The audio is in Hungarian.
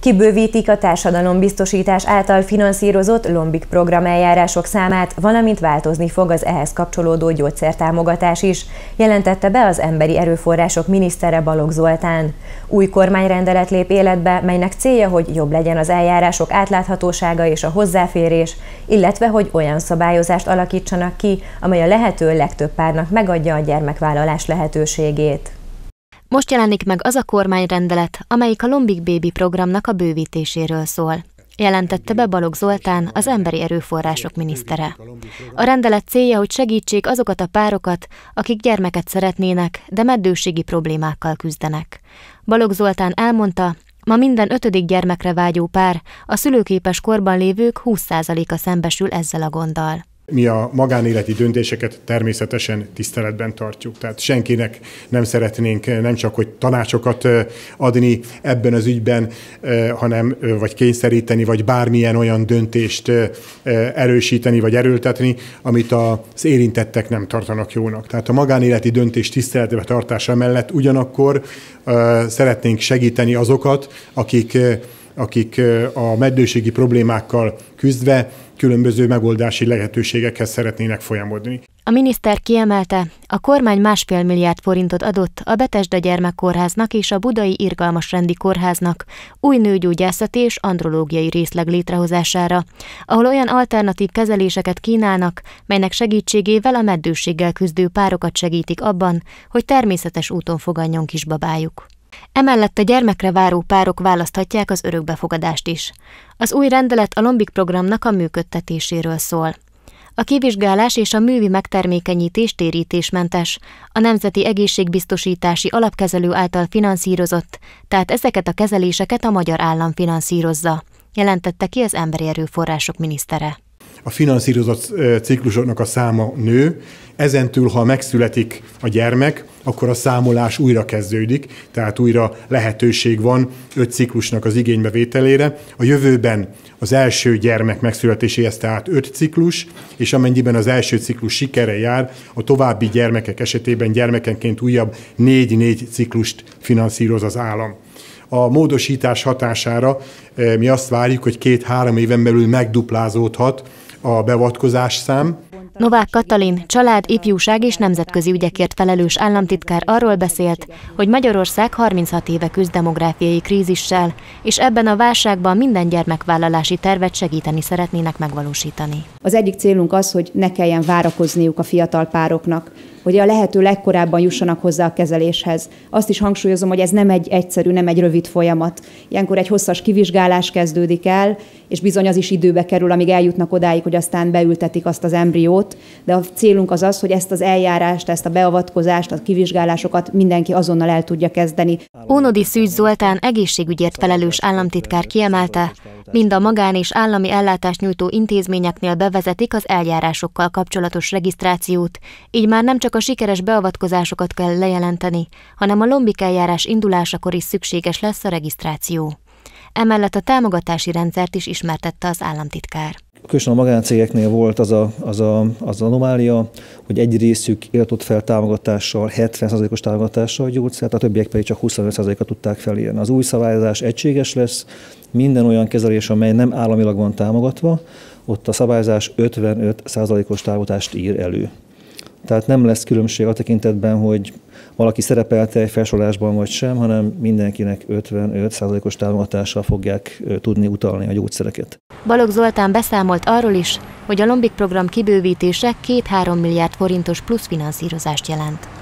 Kibővítik a társadalombiztosítás által finanszírozott lombik eljárások számát, valamint változni fog az ehhez kapcsolódó gyógyszertámogatás is, jelentette be az Emberi Erőforrások minisztere Balogh Zoltán. Új kormányrendelet lép életbe, melynek célja, hogy jobb legyen az eljárások átláthatósága és a hozzáférés, illetve hogy olyan szabályozást alakítsanak ki, amely a lehető legtöbb párnak megadja a gyermekvállalás lehetőségét. Most jelenik meg az a kormányrendelet, amelyik a Lombik Baby programnak a bővítéséről szól jelentette be Balogh Zoltán, az emberi erőforrások minisztere. A rendelet célja, hogy segítsék azokat a párokat, akik gyermeket szeretnének, de meddőségi problémákkal küzdenek. Balogh Zoltán elmondta, ma minden ötödik gyermekre vágyó pár, a szülőképes korban lévők 20%-a szembesül ezzel a gonddal. Mi a magánéleti döntéseket természetesen tiszteletben tartjuk. Tehát senkinek nem szeretnénk nem csak, hogy tanácsokat adni ebben az ügyben, hanem vagy kényszeríteni, vagy bármilyen olyan döntést erősíteni, vagy erőltetni, amit az érintettek nem tartanak jónak. Tehát a magánéleti döntés tiszteletbe tartása mellett ugyanakkor szeretnénk segíteni azokat, akik akik a meddőségi problémákkal küzdve különböző megoldási lehetőségekhez szeretnének folyamodni. A miniszter kiemelte, a kormány másfél milliárd forintot adott a Betesda Gyermekkórháznak és a Budai Irgalmas Rendi Kórháznak új nőgyógyászati és andrológiai részleg létrehozására, ahol olyan alternatív kezeléseket kínálnak, melynek segítségével a meddőséggel küzdő párokat segítik abban, hogy természetes úton fogadjon kisbabájuk. Emellett a gyermekre váró párok választhatják az örökbefogadást is. Az új rendelet a Lombik programnak a működtetéséről szól. A kivizsgálás és a művi megtermékenyítés térítésmentes, a Nemzeti Egészségbiztosítási Alapkezelő által finanszírozott, tehát ezeket a kezeléseket a magyar állam finanszírozza, jelentette ki az Emberi Erőforrások minisztere. A finanszírozott ciklusoknak a száma nő, Ezentúl, ha megszületik a gyermek, akkor a számolás újra kezdődik, tehát újra lehetőség van öt ciklusnak az igénybevételére. A jövőben az első gyermek megszületéséhez tehát öt ciklus, és amennyiben az első ciklus sikere jár, a további gyermekek esetében gyermekenként újabb négy-négy ciklust finanszíroz az állam a módosítás hatására eh, mi azt várjuk, hogy két-három éven belül megduplázódhat a beavatkozás szám, Novák Katalin, család, ifjúság és nemzetközi ügyekért felelős államtitkár arról beszélt, hogy Magyarország 36 éve küzd demográfiai krízissel, és ebben a válságban minden gyermekvállalási tervet segíteni szeretnének megvalósítani. Az egyik célunk az, hogy ne kelljen várakozniuk a fiatal pároknak, hogy a lehető legkorábban jussanak hozzá a kezeléshez. Azt is hangsúlyozom, hogy ez nem egy egyszerű, nem egy rövid folyamat. Ilyenkor egy hosszas kivizsgálás kezdődik el, és bizony az is időbe kerül, amíg eljutnak odáig, hogy aztán beültetik azt az embriót, de a célunk az az, hogy ezt az eljárást, ezt a beavatkozást, a kivizsgálásokat mindenki azonnal el tudja kezdeni. Ónodi Szűcs Zoltán egészségügyért felelős államtitkár kiemelte, Mind a magán és állami ellátást nyújtó intézményeknél bevezetik az eljárásokkal kapcsolatos regisztrációt, így már nem csak a sikeres beavatkozásokat kell lejelenteni, hanem a lombik eljárás indulásakor is szükséges lesz a regisztráció. Emellett a támogatási rendszert is ismertette az államtitkár. Különösen a magáncégeknél volt az, a, az, a, az anomália, hogy egy részük élt ott fel támogatással, 70%-os támogatással a gyógyszert, a többiek pedig csak 25%-at tudták felírni. Az új szabályozás egységes lesz, minden olyan kezelés, amely nem államilag van támogatva, ott a szabályozás 55%-os támogatást ír elő. Tehát nem lesz különbség a tekintetben, hogy valaki szerepelte egy felsorolásban vagy sem, hanem mindenkinek 55%-os támogatással fogják tudni utalni a gyógyszereket. Balogh Zoltán beszámolt arról is, hogy a Lombik program kibővítése 2-3 milliárd forintos plusz finanszírozást jelent.